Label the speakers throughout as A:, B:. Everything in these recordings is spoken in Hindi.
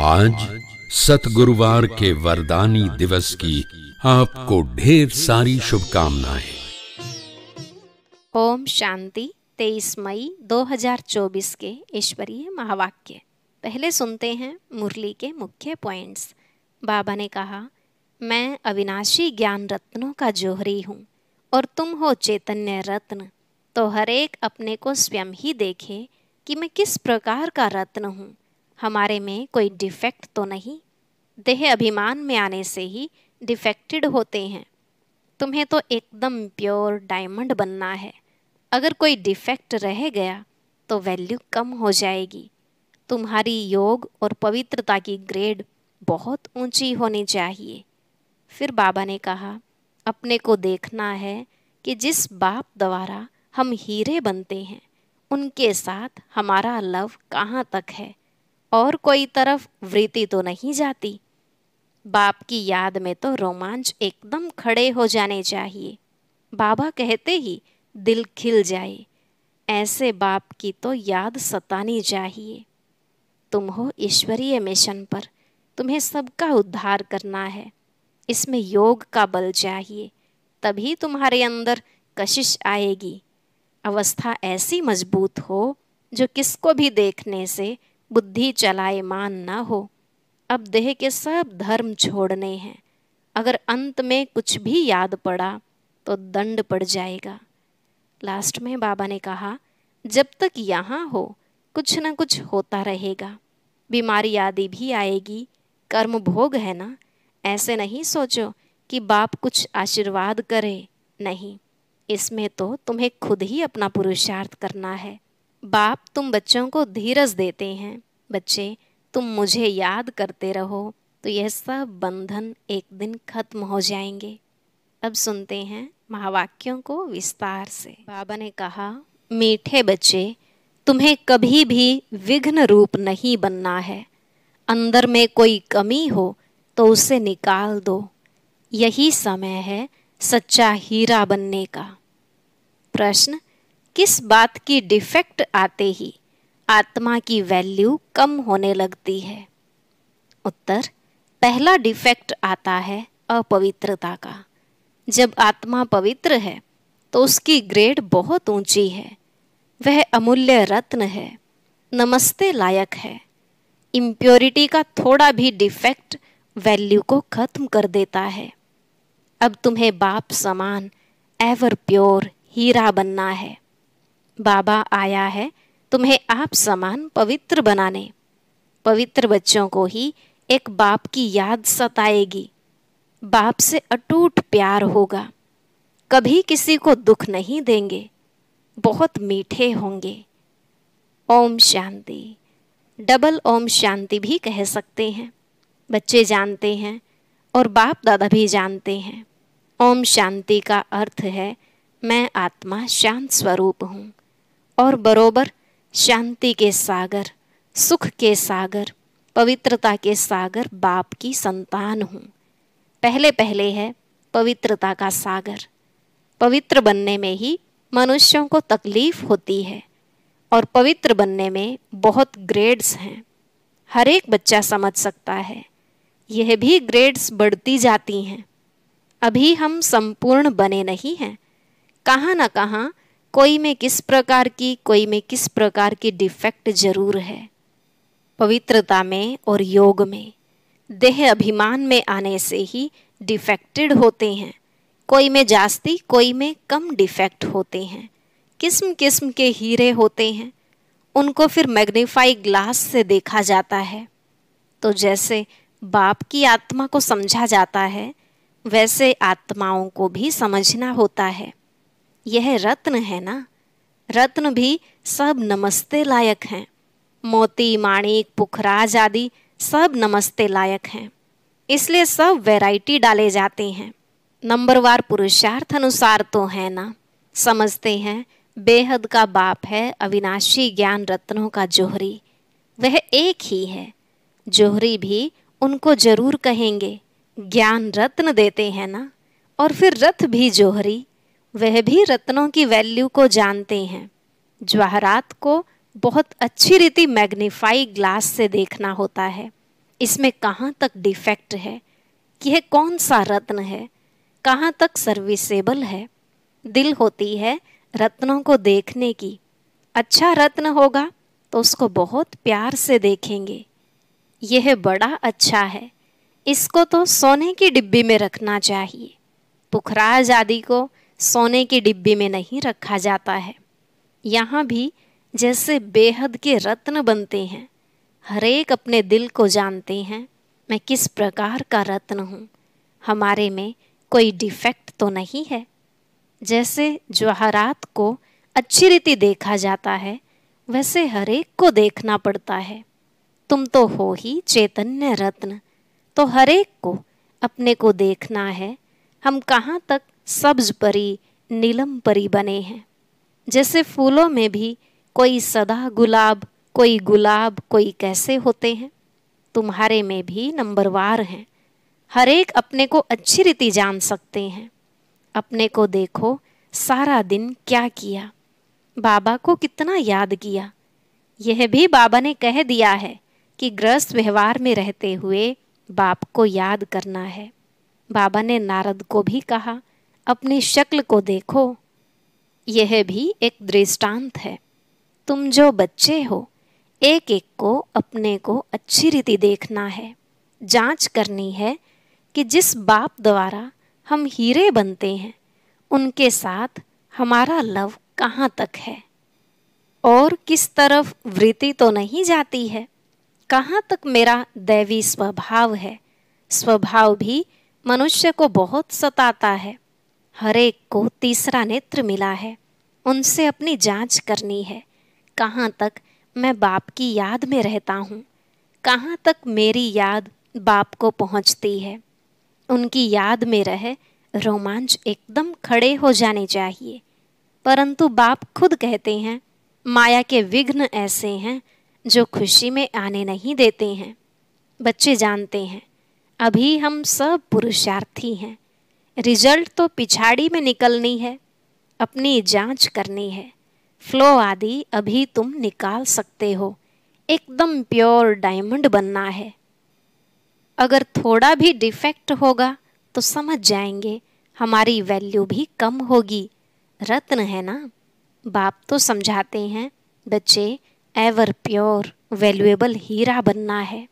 A: आज सतगुरुवार के वरदानी दिवस की आपको ढेर सारी शुभकामनाएं ओम शांति तेईस मई 2024 के ईश्वरीय महावाक्य पहले सुनते हैं मुरली के मुख्य पॉइंट्स बाबा ने कहा मैं अविनाशी ज्ञान रत्नों का जोहरी हूँ और तुम हो चैतन्य रत्न तो हरेक अपने को स्वयं ही देखे कि मैं किस प्रकार का रत्न हूँ हमारे में कोई डिफेक्ट तो नहीं देह अभिमान में आने से ही डिफेक्टेड होते हैं तुम्हें तो एकदम प्योर डायमंड बनना है अगर कोई डिफेक्ट रह गया तो वैल्यू कम हो जाएगी तुम्हारी योग और पवित्रता की ग्रेड बहुत ऊंची होनी चाहिए फिर बाबा ने कहा अपने को देखना है कि जिस बाप द्वारा हम हीरे बनते हैं उनके साथ हमारा लव कहाँ तक है और कोई तरफ वृत्ति तो नहीं जाती बाप की याद में तो रोमांच एकदम खड़े हो जाने चाहिए बाबा कहते ही दिल खिल जाए ऐसे बाप की तो याद सतानी चाहिए तुम हो ईश्वरीय मिशन पर तुम्हें सबका उद्धार करना है इसमें योग का बल चाहिए तभी तुम्हारे अंदर कशिश आएगी अवस्था ऐसी मजबूत हो जो किसको भी देखने से बुद्धि चलाए मान ना हो अब देह के सब धर्म छोड़ने हैं अगर अंत में कुछ भी याद पड़ा तो दंड पड़ जाएगा लास्ट में बाबा ने कहा जब तक यहाँ हो कुछ न कुछ होता रहेगा बीमारी आदि भी आएगी कर्म भोग है ना ऐसे नहीं सोचो कि बाप कुछ आशीर्वाद करे नहीं इसमें तो तुम्हें खुद ही अपना पुरुषार्थ करना है बाप तुम बच्चों को धीरज देते हैं बच्चे तुम मुझे याद करते रहो तो यह सब बंधन एक दिन खत्म हो जाएंगे अब सुनते हैं महावाक्यों को विस्तार से बाबा ने कहा मीठे बच्चे तुम्हें कभी भी विघ्न रूप नहीं बनना है अंदर में कोई कमी हो तो उसे निकाल दो यही समय है सच्चा हीरा बनने का प्रश्न किस बात की डिफेक्ट आते ही आत्मा की वैल्यू कम होने लगती है उत्तर पहला डिफेक्ट आता है अपवित्रता का जब आत्मा पवित्र है तो उसकी ग्रेड बहुत ऊंची है वह अमूल्य रत्न है नमस्ते लायक है इम्प्योरिटी का थोड़ा भी डिफेक्ट वैल्यू को खत्म कर देता है अब तुम्हें बाप समान एवर प्योर हीरा बनना है बाबा आया है तुम्हें आप समान पवित्र बनाने पवित्र बच्चों को ही एक बाप की याद सताएगी बाप से अटूट प्यार होगा कभी किसी को दुख नहीं देंगे बहुत मीठे होंगे ओम शांति डबल ओम शांति भी कह सकते हैं बच्चे जानते हैं और बाप दादा भी जानते हैं ओम शांति का अर्थ है मैं आत्मा शांत स्वरूप हूँ और बरोबर शांति के सागर सुख के सागर पवित्रता के सागर बाप की संतान हूँ पहले पहले है पवित्रता का सागर पवित्र बनने में ही मनुष्यों को तकलीफ होती है और पवित्र बनने में बहुत ग्रेड्स हैं हर एक बच्चा समझ सकता है यह भी ग्रेड्स बढ़ती जाती हैं अभी हम संपूर्ण बने नहीं हैं कहाँ ना कहाँ कोई में किस प्रकार की कोई में किस प्रकार की डिफेक्ट जरूर है पवित्रता में और योग में देह अभिमान में आने से ही डिफेक्टेड होते हैं कोई में जास्ती कोई में कम डिफेक्ट होते हैं किस्म किस्म के हीरे होते हैं उनको फिर मैग्नीफाई ग्लास से देखा जाता है तो जैसे बाप की आत्मा को समझा जाता है वैसे आत्माओं को भी समझना होता है यह रत्न है ना रत्न भी सब नमस्ते लायक हैं मोती माणिक पुखराज आदि सब नमस्ते लायक हैं इसलिए सब वैरायटी डाले जाते हैं नंबरवार पुरुषार्थ अनुसार तो है ना समझते हैं बेहद का बाप है अविनाशी ज्ञान रत्नों का जोहरी वह एक ही है जोहरी भी उनको जरूर कहेंगे ज्ञान रत्न देते हैं ना और फिर रथ भी जोहरी वह भी रत्नों की वैल्यू को जानते हैं जवाहरात को बहुत अच्छी रीति मैग्नीफाई ग्लास से देखना होता है इसमें कहाँ तक डिफेक्ट है यह कौन सा रत्न है कहाँ तक सर्विसेबल है दिल होती है रत्नों को देखने की अच्छा रत्न होगा तो उसको बहुत प्यार से देखेंगे यह बड़ा अच्छा है इसको तो सोने की डिब्बी में रखना चाहिए पुखराज आदि को सोने के डिब्बे में नहीं रखा जाता है यहाँ भी जैसे बेहद के रत्न बनते हैं हरेक अपने दिल को जानते हैं मैं किस प्रकार का रत्न हूँ हमारे में कोई डिफेक्ट तो नहीं है जैसे जवाहरात को अच्छी रीति देखा जाता है वैसे हरेक को देखना पड़ता है तुम तो हो ही चैतन्य रत्न तो हरेक को अपने को देखना है हम कहाँ तक सब्ज परी नीलम परी बने हैं जैसे फूलों में भी कोई सदा गुलाब कोई गुलाब कोई कैसे होते हैं तुम्हारे में भी नंबरवार हैं हर एक अपने को अच्छी रीति जान सकते हैं अपने को देखो सारा दिन क्या किया बाबा को कितना याद किया यह भी बाबा ने कह दिया है कि ग्रस्त व्यवहार में रहते हुए बाप को याद करना है बाबा ने नारद को भी कहा अपनी शक्ल को देखो यह भी एक दृष्टांत है तुम जो बच्चे हो एक एक को अपने को अच्छी रीति देखना है जांच करनी है कि जिस बाप द्वारा हम हीरे बनते हैं उनके साथ हमारा लव कहाँ तक है और किस तरफ वृत्ति तो नहीं जाती है कहाँ तक मेरा दैवी स्वभाव है स्वभाव भी मनुष्य को बहुत सताता है हर एक को तीसरा नेत्र मिला है उनसे अपनी जांच करनी है कहाँ तक मैं बाप की याद में रहता हूँ कहाँ तक मेरी याद बाप को पहुँचती है उनकी याद में रहे रोमांच एकदम खड़े हो जाने चाहिए परंतु बाप खुद कहते हैं माया के विघ्न ऐसे हैं जो खुशी में आने नहीं देते हैं बच्चे जानते हैं अभी हम सब पुरुषार्थी हैं रिजल्ट तो पिछाड़ी में निकलनी है अपनी जांच करनी है फ्लो आदि अभी तुम निकाल सकते हो एकदम प्योर डायमंड बनना है अगर थोड़ा भी डिफेक्ट होगा तो समझ जाएंगे हमारी वैल्यू भी कम होगी रत्न है ना बाप तो समझाते हैं बच्चे एवर प्योर वैल्यूएबल हीरा बनना है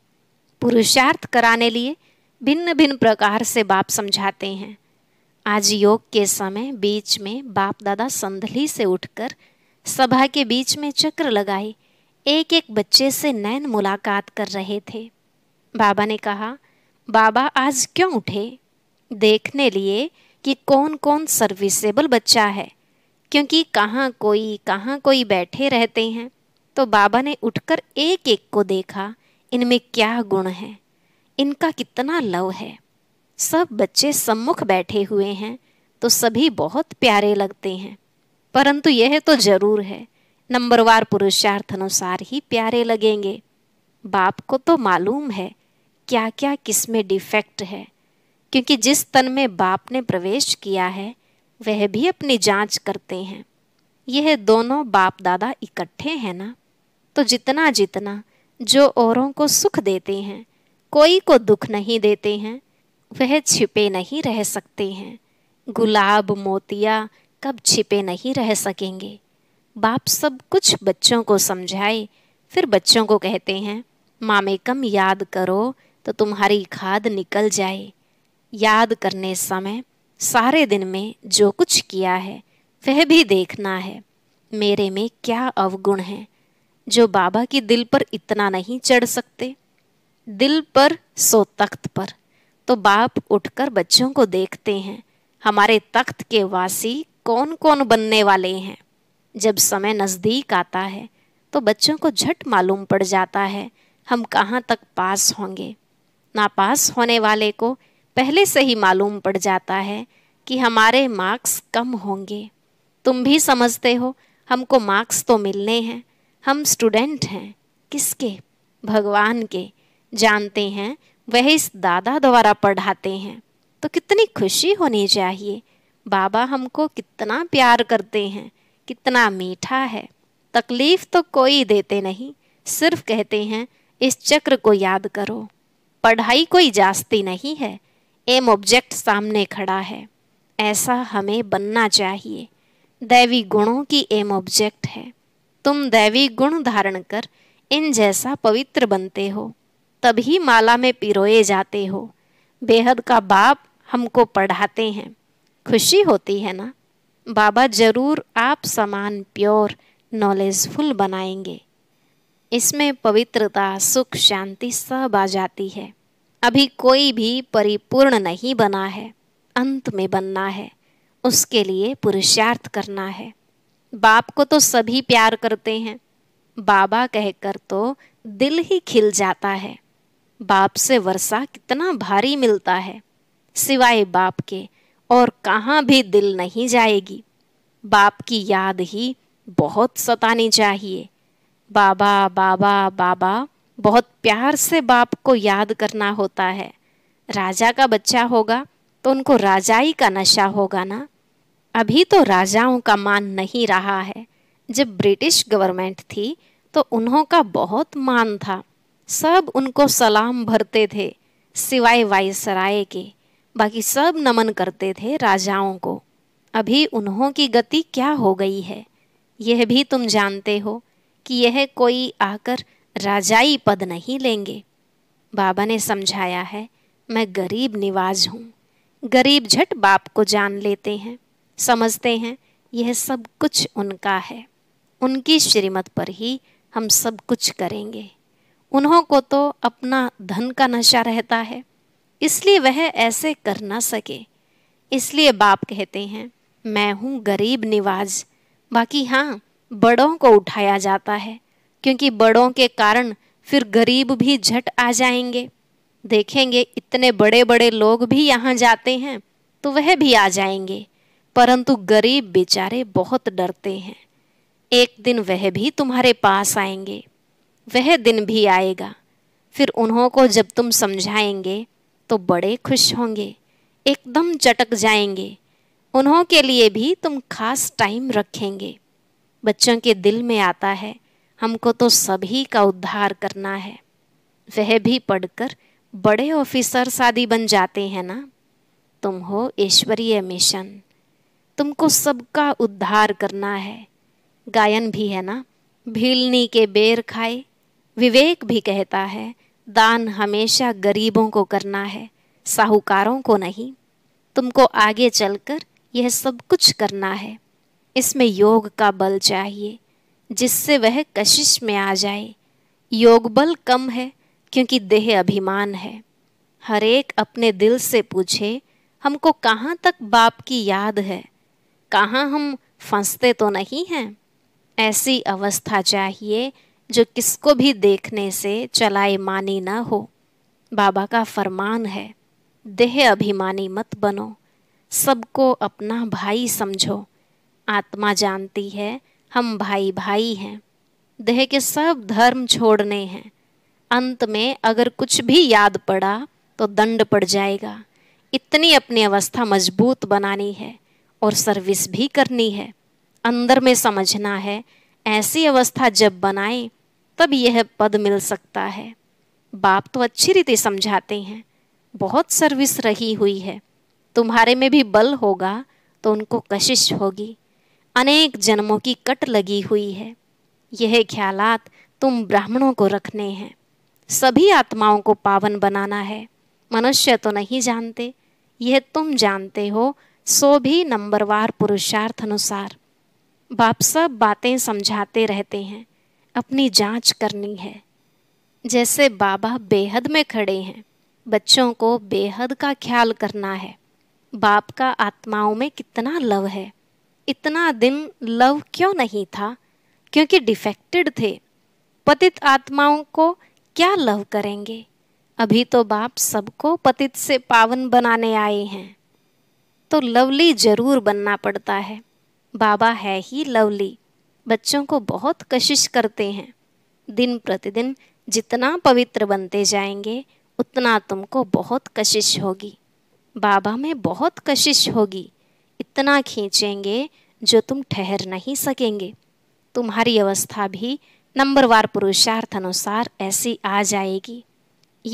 A: पुरुषार्थ कराने लिए भिन्न भिन्न प्रकार से बाप समझाते हैं आज योग के समय बीच में बाप दादा संधली से उठकर सभा के बीच में चक्र लगाए एक एक बच्चे से नैन मुलाकात कर रहे थे बाबा ने कहा बाबा आज क्यों उठे देखने लिए कि कौन कौन सर्विसेबल बच्चा है क्योंकि कहाँ कोई कहाँ कोई बैठे रहते हैं तो बाबा ने उठकर एक एक को देखा इनमें क्या गुण है इनका कितना लव है सब बच्चे सम्मुख बैठे हुए हैं तो सभी बहुत प्यारे लगते हैं परंतु यह तो जरूर है नंबरवार पुरुषार्थ अनुसार ही प्यारे लगेंगे बाप को तो मालूम है क्या क्या किस में डिफेक्ट है क्योंकि जिस तन में बाप ने प्रवेश किया है वह भी अपनी जांच करते हैं यह दोनों बाप दादा इकट्ठे हैं ना तो जितना जितना जो औरों को सुख देते हैं कोई को दुख नहीं देते हैं वह छिपे नहीं रह सकते हैं गुलाब मोतिया कब छिपे नहीं रह सकेंगे बाप सब कुछ बच्चों को समझाए फिर बच्चों को कहते हैं मामे कम याद करो तो तुम्हारी खाद निकल जाए याद करने समय सारे दिन में जो कुछ किया है वह भी देखना है मेरे में क्या अवगुण है जो बाबा की दिल पर इतना नहीं चढ़ सकते दिल पर सो तख्त पर तो बाप उठकर बच्चों को देखते हैं हमारे तख्त के वासी कौन कौन बनने वाले हैं जब समय नज़दीक आता है तो बच्चों को झट मालूम पड़ जाता है हम कहाँ तक पास होंगे नापास होने वाले को पहले से ही मालूम पड़ जाता है कि हमारे मार्क्स कम होंगे तुम भी समझते हो हमको मार्क्स तो मिलने हैं हम स्टूडेंट हैं किसके भगवान के जानते हैं वह इस दादा द्वारा पढ़ाते हैं तो कितनी खुशी होनी चाहिए बाबा हमको कितना प्यार करते हैं कितना मीठा है तकलीफ तो कोई देते नहीं सिर्फ कहते हैं इस चक्र को याद करो पढ़ाई कोई जास्ती नहीं है एम ऑब्जेक्ट सामने खड़ा है ऐसा हमें बनना चाहिए दैवी गुणों की एम ऑब्जेक्ट है तुम दैवी गुण धारण कर इन जैसा पवित्र बनते हो तभी माला में पिरोए जाते हो बेहद का बाप हमको पढ़ाते हैं खुशी होती है ना बाबा जरूर आप समान प्योर नॉलेजफुल बनाएंगे इसमें पवित्रता सुख शांति सब आ जाती है अभी कोई भी परिपूर्ण नहीं बना है अंत में बनना है उसके लिए पुरुषार्थ करना है बाप को तो सभी प्यार करते हैं बाबा कहकर तो दिल ही खिल जाता है बाप से वर्षा कितना भारी मिलता है सिवाय बाप के और कहाँ भी दिल नहीं जाएगी बाप की याद ही बहुत सतानी चाहिए बाबा बाबा बाबा बहुत प्यार से बाप को याद करना होता है राजा का बच्चा होगा तो उनको राजाई का नशा होगा ना अभी तो राजाओं का मान नहीं रहा है जब ब्रिटिश गवर्नमेंट थी तो उन्हों का बहुत मान था सब उनको सलाम भरते थे सिवाय वायसराय के बाकी सब नमन करते थे राजाओं को अभी उन्हों की गति क्या हो गई है यह भी तुम जानते हो कि यह कोई आकर राजाई पद नहीं लेंगे बाबा ने समझाया है मैं गरीब निवाज हूँ गरीब झट बाप को जान लेते हैं समझते हैं यह सब कुछ उनका है उनकी श्रीमत पर ही हम सब कुछ करेंगे उन्हों को तो अपना धन का नशा रहता है इसलिए वह ऐसे कर ना सके इसलिए बाप कहते हैं मैं हूँ गरीब निवाज बाकी हाँ बड़ों को उठाया जाता है क्योंकि बड़ों के कारण फिर गरीब भी झट आ जाएंगे देखेंगे इतने बड़े बड़े लोग भी यहाँ जाते हैं तो वह भी आ जाएंगे परंतु गरीब बेचारे बहुत डरते हैं एक दिन वह भी तुम्हारे पास आएंगे वह दिन भी आएगा फिर उन्हों को जब तुम समझाएंगे तो बड़े खुश होंगे एकदम चटक जाएंगे उन्हों के लिए भी तुम खास टाइम रखेंगे बच्चों के दिल में आता है हमको तो सभी का उद्धार करना है वह भी पढ़कर बड़े ऑफिसर शादी बन जाते हैं ना तुम हो ईश्वरीय मिशन तुमको सबका उद्धार करना है गायन भी है ना भीलनी के बेर खाए विवेक भी कहता है दान हमेशा गरीबों को करना है साहूकारों को नहीं तुमको आगे चलकर यह सब कुछ करना है इसमें योग का बल चाहिए जिससे वह कशिश में आ जाए योग बल कम है क्योंकि देह अभिमान है हर एक अपने दिल से पूछे हमको कहाँ तक बाप की याद है कहाँ हम फंसते तो नहीं हैं ऐसी अवस्था चाहिए जो किसको भी देखने से चलाए मानी ना हो बाबा का फरमान है देह अभिमानी मत बनो सबको अपना भाई समझो आत्मा जानती है हम भाई भाई हैं देह के सब धर्म छोड़ने हैं अंत में अगर कुछ भी याद पड़ा तो दंड पड़ जाएगा इतनी अपनी अवस्था मजबूत बनानी है और सर्विस भी करनी है अंदर में समझना है ऐसी अवस्था जब बनाएं तब यह पद मिल सकता है बाप तो अच्छी रीति समझाते हैं बहुत सर्विस रही हुई है तुम्हारे में भी बल होगा तो उनको कशिश होगी अनेक जन्मों की कट लगी हुई है यह ख्यालात तुम ब्राह्मणों को रखने हैं सभी आत्माओं को पावन बनाना है मनुष्य तो नहीं जानते यह तुम जानते हो सो भी नंबरवार पुरुषार्थ अनुसार बाप सब बातें समझाते रहते हैं अपनी जांच करनी है जैसे बाबा बेहद में खड़े हैं बच्चों को बेहद का ख्याल करना है बाप का आत्माओं में कितना लव है इतना दिन लव क्यों नहीं था क्योंकि डिफेक्टेड थे पतित आत्माओं को क्या लव करेंगे अभी तो बाप सबको पतित से पावन बनाने आए हैं तो लवली जरूर बनना पड़ता है बाबा है ही लवली बच्चों को बहुत कशिश करते हैं दिन प्रतिदिन जितना पवित्र बनते जाएंगे उतना तुमको बहुत कशिश होगी बाबा में बहुत कशिश होगी इतना खींचेंगे जो तुम ठहर नहीं सकेंगे तुम्हारी अवस्था भी नंबरवार पुरुषार्थ अनुसार ऐसी आ जाएगी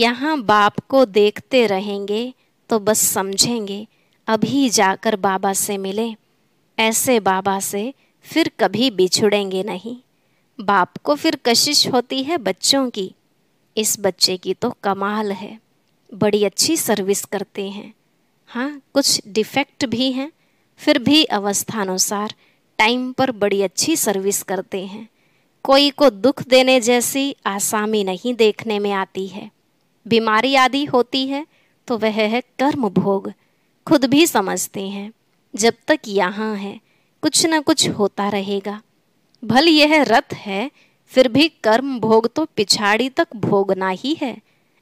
A: यहाँ बाप को देखते रहेंगे तो बस समझेंगे अभी जाकर बाबा से मिले ऐसे बाबा से फिर कभी बिछुड़ेंगे नहीं बाप को फिर कशिश होती है बच्चों की इस बच्चे की तो कमाल है बड़ी अच्छी सर्विस करते हैं हाँ कुछ डिफेक्ट भी हैं फिर भी अवस्थानुसार टाइम पर बड़ी अच्छी सर्विस करते हैं कोई को दुख देने जैसी आसामी नहीं देखने में आती है बीमारी आदि होती है तो वह है कर्म भोग खुद भी समझते हैं जब तक यहाँ है कुछ न कुछ होता रहेगा भल यह रथ है फिर भी कर्म भोग तो पिछाड़ी तक भोगना ही है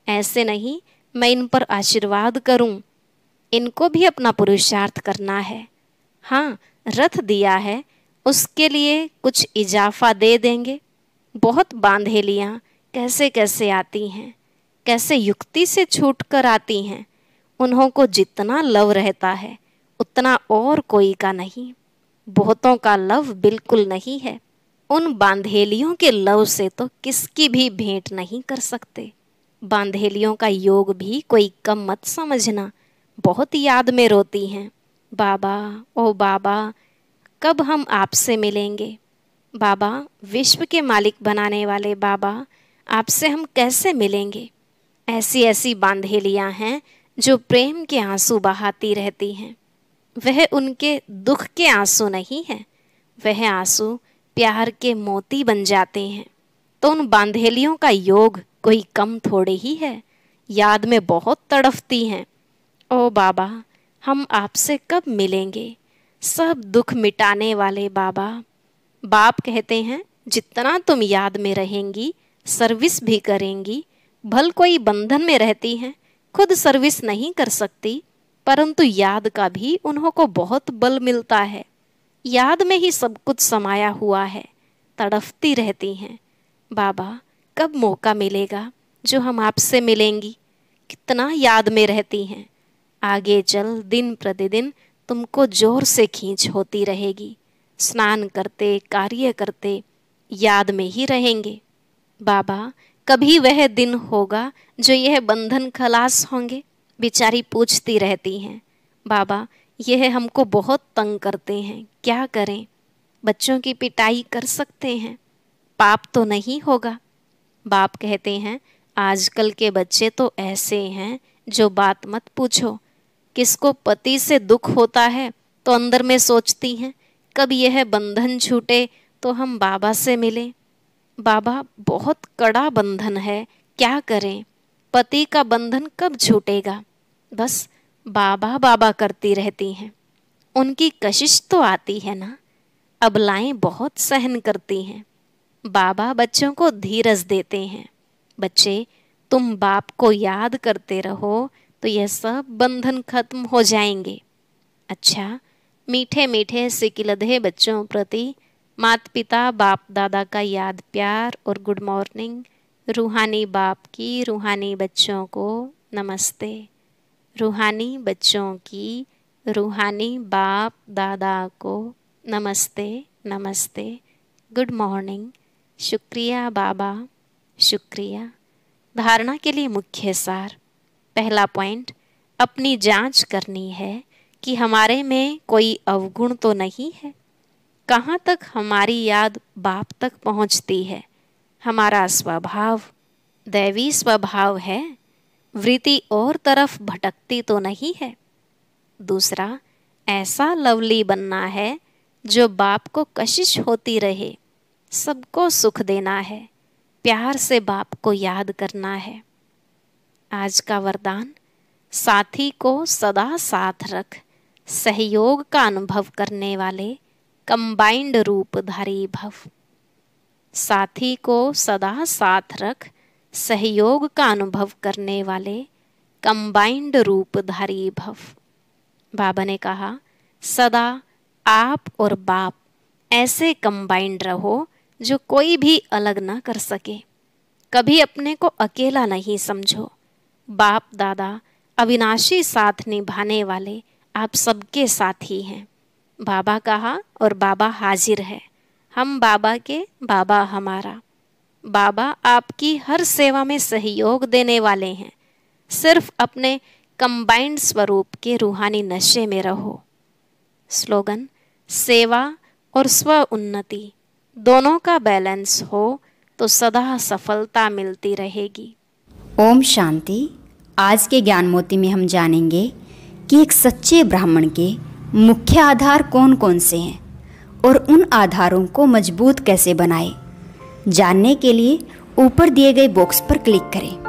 A: ऐसे नहीं मैं इन पर आशीर्वाद करूं इनको भी अपना पुरुषार्थ करना है हाँ रथ दिया है उसके लिए कुछ इजाफा दे देंगे बहुत बांधेलियाँ कैसे कैसे आती हैं कैसे युक्ति से छूट कर आती हैं उन्हों को जितना लव रहता है उतना और कोई का नहीं बहुतों का लव बिल्कुल नहीं है उन बांधेलियों के लव से तो किसकी भी भेंट नहीं कर सकते बांधेलियों का योग भी कोई कम मत समझना बहुत याद में रोती हैं बाबा ओ बाबा कब हम आपसे मिलेंगे बाबा विश्व के मालिक बनाने वाले बाबा आपसे हम कैसे मिलेंगे ऐसी ऐसी बांधेलियाँ हैं जो प्रेम के आंसू बहाती रहती हैं वह उनके दुख के आंसू नहीं हैं वह आंसू प्यार के मोती बन जाते हैं तो उन बांधेलियों का योग कोई कम थोड़े ही है याद में बहुत तड़फती हैं ओ बाबा हम आपसे कब मिलेंगे सब दुख मिटाने वाले बाबा बाप कहते हैं जितना तुम याद में रहेंगी सर्विस भी करेंगी भल कोई बंधन में रहती हैं खुद सर्विस नहीं कर सकती परंतु याद का भी उन्हों को बहुत बल मिलता है याद में ही सब कुछ समाया हुआ है तड़फती रहती हैं बाबा कब मौका मिलेगा जो हम आपसे मिलेंगी कितना याद में रहती हैं आगे चल दिन प्रतिदिन तुमको जोर से खींच होती रहेगी स्नान करते कार्य करते याद में ही रहेंगे बाबा कभी वह दिन होगा जो यह बंधन खलास होंगे बेचारी पूछती रहती हैं बाबा यह हमको बहुत तंग करते हैं क्या करें बच्चों की पिटाई कर सकते हैं पाप तो नहीं होगा बाप कहते हैं आजकल के बच्चे तो ऐसे हैं जो बात मत पूछो किसको पति से दुख होता है तो अंदर में सोचती हैं कब यह बंधन छूटे तो हम बाबा से मिलें बाबा बहुत कड़ा बंधन है क्या करें पति का बंधन कब छूटेगा बस बाबा बाबा करती रहती हैं उनकी कशिश तो आती है ना अबलाएं बहुत सहन करती हैं बाबा बच्चों को धीरज देते हैं बच्चे तुम बाप को याद करते रहो तो यह सब बंधन खत्म हो जाएंगे अच्छा मीठे मीठे सिकिलधे बच्चों प्रति माता पिता बाप दादा का याद प्यार और गुड मॉर्निंग रूहानी बाप की रूहानी बच्चों को नमस्ते रूहानी बच्चों की रूहानी बाप दादा को नमस्ते नमस्ते गुड मॉर्निंग शुक्रिया बाबा शुक्रिया धारणा के लिए मुख्य सार पहला पॉइंट अपनी जांच करनी है कि हमारे में कोई अवगुण तो नहीं है कहाँ तक हमारी याद बाप तक पहुँचती है हमारा स्वभाव दैवी स्वभाव है वृत्ति और तरफ भटकती तो नहीं है दूसरा ऐसा लवली बनना है जो बाप को कशिश होती रहे सबको सुख देना है प्यार से बाप को याद करना है आज का वरदान साथी को सदा साथ रख सहयोग का अनुभव करने वाले कंबाइंड रूपधारी भव साथी को सदा साथ रख सहयोग का अनुभव करने वाले कंबाइंड रूपधारी भव बाबा ने कहा सदा आप और बाप ऐसे कंबाइंड रहो जो कोई भी अलग ना कर सके कभी अपने को अकेला नहीं समझो बाप दादा अविनाशी साथ निभाने वाले आप सबके साथ ही हैं बाबा कहा और बाबा हाजिर है हम बाबा के बाबा हमारा बाबा आपकी हर सेवा में सहयोग देने वाले हैं सिर्फ अपने कंबाइंड स्वरूप के रूहानी नशे में रहो स्लोगन सेवा और स्व उन्नति दोनों का बैलेंस हो तो सदा सफलता मिलती रहेगी ओम शांति आज के ज्ञान मोती में हम जानेंगे कि एक सच्चे ब्राह्मण के मुख्य आधार कौन कौन से हैं और उन आधारों को मजबूत कैसे बनाएं जानने के लिए ऊपर दिए गए बॉक्स पर क्लिक करें